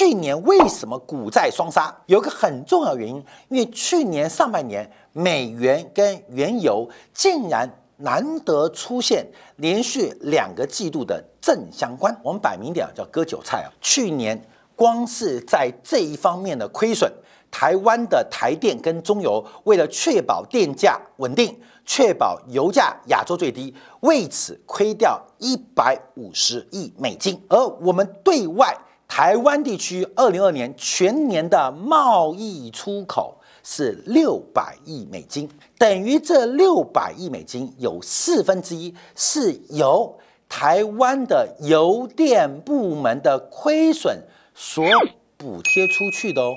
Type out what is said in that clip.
去年为什么股债双杀？有个很重要的原因，因为去年上半年美元跟原油竟然难得出现连续两个季度的正相关。我们摆明点叫割韭菜啊！去年光是在这一方面的亏损，台湾的台电跟中油为了确保电价稳定，确保油价亚洲最低，为此亏掉一百五十亿美金，而我们对外。台湾地区二零二年全年的贸易出口是六百亿美金，等于这六百亿美金有四分之一是由台湾的邮电部门的亏损所补贴出去的哦。